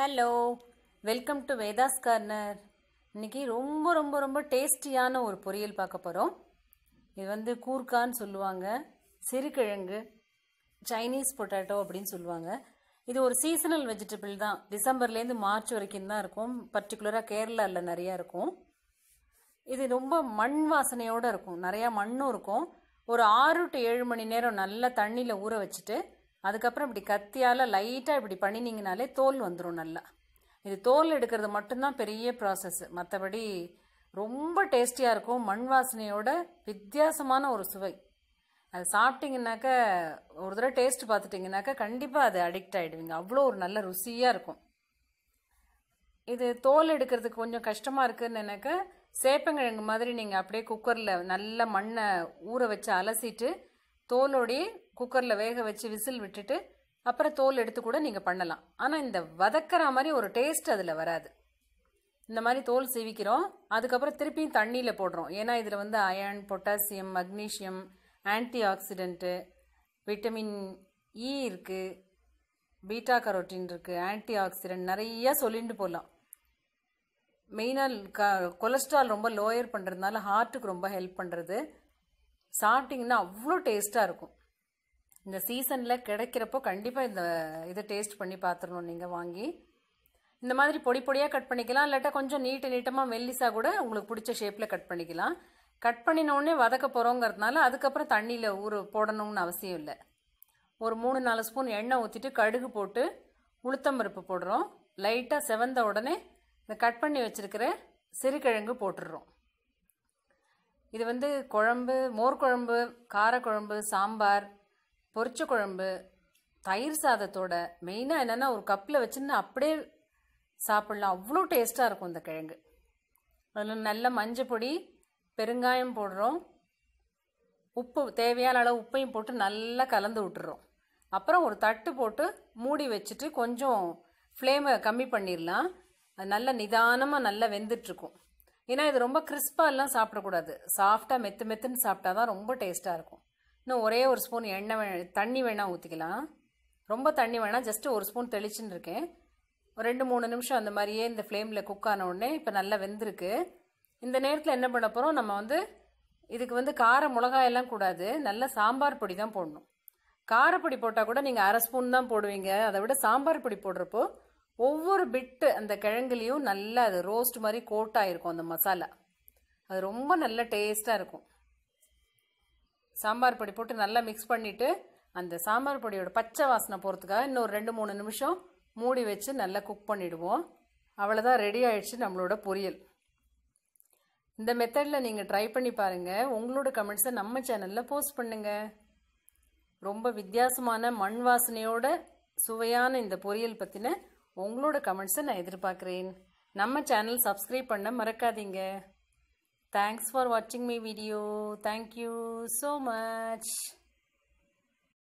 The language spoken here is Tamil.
Hello welcome to Veda's corner இன்றைக்கி ரொம்ப ரொம்ப ரொம்ப டேஸ்டியான ஒரு பொரியல் பார்க்க போகிறோம் இது வந்து கூர்க்கான்னு சொல்லுவாங்க சிறுகிழங்கு சைனீஸ் பொட்டேட்டோ அப்படின்னு சொல்லுவாங்க இது ஒரு சீசனல் வெஜிடபிள் தான் டிசம்பர்லேருந்து மார்ச் வரைக்கும் தான் இருக்கும் பர்டிகுலராக கேரளாவில் நிறையா இருக்கும் இது ரொம்ப மண் வாசனையோடு இருக்கும் நிறையா மண்ணும் இருக்கும் ஒரு ஆறு டு ஏழு மணி நேரம் நல்லா தண்ணியில் ஊற வச்சுட்டு அதுக்கப்புறம் இப்படி கத்தியால் லைட்டாக இப்படி பண்ணினீங்கனாலே தோல் வந்துடும் நல்லா இது தோல் எடுக்கிறது மட்டும்தான் பெரிய ப்ராசஸ்ஸு மற்றபடி ரொம்ப டேஸ்டியாக இருக்கும் மண் வாசனையோட வித்தியாசமான ஒரு சுவை அது சாப்பிட்டீங்கன்னாக்க ஒரு தடவை டேஸ்ட் பார்த்துட்டிங்கனாக்கா கண்டிப்பாக அது அடிக்ட் ஆகிடுவீங்க அவ்வளோ ஒரு நல்ல ருசியாக இருக்கும் இது தோல் எடுக்கிறதுக்கு கொஞ்சம் கஷ்டமாக இருக்குதுன்னு நினைக்க சேப்பங்கிழங்கு மாதிரி நீங்கள் அப்படியே குக்கரில் நல்ல மண்ணை ஊற வச்சு அலசிட்டு தோலோடையே குக்கரில் வேக வச்சு விசில் விட்டுட்டு அப்புறம் தோல் எடுத்து கூட நீங்கள் பண்ணலாம் ஆனால் இந்த வதக்கிற மாதிரி ஒரு டேஸ்ட் அதில் வராது இந்த மாதிரி தோல் சீவிக்கிறோம் அதுக்கப்புறம் திருப்பியும் தண்ணியில் போடுறோம் ஏன்னா இதில் வந்து iron potassium magnesium antioxidant vitamin E இருக்குது பீட்டா கரோட்டின் இருக்குது ஆன்டி ஆக்சிடென்ட் நிறையா சொல்லிட்டு போகலாம் மெயினாக க கொலஸ்ட்ரால் ரொம்ப லோயர் பண்ணுறதுனால ஹார்ட்டுக்கு ரொம்ப ஹெல்ப் பண்ணுறது சாப்பிட்டிங்கன்னா அவ்வளோ டேஸ்ட்டாக இருக்கும் இந்த சீசனில் கிடைக்கிறப்போ கண்டிப்பாக இந்த இதை டேஸ்ட் பண்ணி பார்த்துடணும் நீங்கள் வாங்கி இந்த மாதிரி பொடி பொடியாக கட் பண்ணிக்கலாம் இல்லாட்டா கொஞ்சம் நீட்டு நீட்டமாக மெல்லிஸாக கூட உங்களுக்கு பிடிச்ச ஷேப்பில் கட் பண்ணிக்கலாம் கட் பண்ணினோடனே வதக்க போகிறோங்கிறதுனால அதுக்கப்புறம் தண்ணியில் ஊற போடணும்னு அவசியம் இல்லை ஒரு மூணு நாலு ஸ்பூன் எண்ணெய் ஊற்றிட்டு கடுகு போட்டு உளுத்தம்பருப்பு போடுறோம் லைட்டாக செவந்த உடனே இந்த கட் பண்ணி வச்சுருக்கிற சிறுகிழங்கு போட்டுடுறோம் இது வந்து குழம்பு மோர் குழம்பு காரக்குழம்பு சாம்பார் பொரிச்ச குழம்பு தயிர் சாதத்தோட மெயினாக என்னென்னா ஒரு கப்பில் வச்சுன்னு அப்படியே சாப்பிட்லாம் அவ்வளோ டேஸ்ட்டாக இருக்கும் இந்த கிழங்கு அதில் நல்ல மஞ்சப்பொடி பொடி பெருங்காயம் போடுறோம் உப்பு தேவையான அளவு உப்பையும் போட்டு நல்லா கலந்து விட்டுறோம் அப்புறம் ஒரு தட்டு போட்டு மூடி வச்சுட்டு கொஞ்சம் ஃப்ளேமை கம்மி பண்ணிடலாம் அது நல்லா நிதானமாக நல்லா வெந்துட்டுருக்கும் ஏன்னா இது ரொம்ப கிறிஸ்பாலாம் சாப்பிடக்கூடாது சாஃப்டாக மெத்து மெத்துன்னு சாப்பிட்டா தான் ரொம்ப டேஸ்ட்டாக இருக்கும் இன்னும் ஒரே ஒரு ஸ்பூன் எண்ணெய் தண்ணி வேணால் ஊற்றிக்கலாம் ரொம்ப தண்ணி வேணால் ஜஸ்ட்டு ஒரு ஸ்பூன் தெளிச்சுன்னு இருக்கேன் ஒரு ரெண்டு மூணு நிமிஷம் அந்த மாதிரியே இந்த ஃப்ளேமில் குக் ஆன உடனே இப்போ நல்லா வெந்திருக்கு இந்த நேரத்தில் என்ன பண்ண போகிறோம் நம்ம வந்து இதுக்கு வந்து கார மிளகாயெல்லாம் கூடாது நல்ல சாம்பார் பொடி தான் போடணும் காரப்பொடி போட்டால் கூட நீங்கள் அரை ஸ்பூன் தான் போடுவீங்க அதை விட சாம்பார் பொடி போடுறப்போ ஒவ்வொரு பிட்டு அந்த கிழங்குலேயும் நல்லா அது ரோஸ்ட் மாதிரி கோட்டாக இருக்கும் அந்த மசாலா அது ரொம்ப நல்ல டேஸ்ட்டாக இருக்கும் சாம்பார் பொடி போட்டு நல்லா மிக்ஸ் பண்ணிவிட்டு அந்த சாம்பார் பொடியோட பச்சை வாசனை போகிறதுக்காக இன்னொரு ரெண்டு மூணு நிமிஷம் மூடி வச்சு நல்லா குக் பண்ணிவிடுவோம் அவ்வளோதான் ரெடி ஆகிடுச்சு நம்மளோட பொரியல் இந்த மெத்தடில் நீங்கள் ட்ரை பண்ணி பாருங்கள் உங்களோட கமெண்ட்ஸை நம்ம சேனலில் போஸ்ட் பண்ணுங்கள் ரொம்ப வித்தியாசமான மண் வாசனையோட சுவையான இந்த பொரியல் பற்றின உங்களோட கமெண்ட்ஸை நான் எதிர்பார்க்குறேன் நம்ம சேனல் சப்ஸ்கிரைப் பண்ண மறக்காதீங்க Thanks for watching my video. Thank you so much.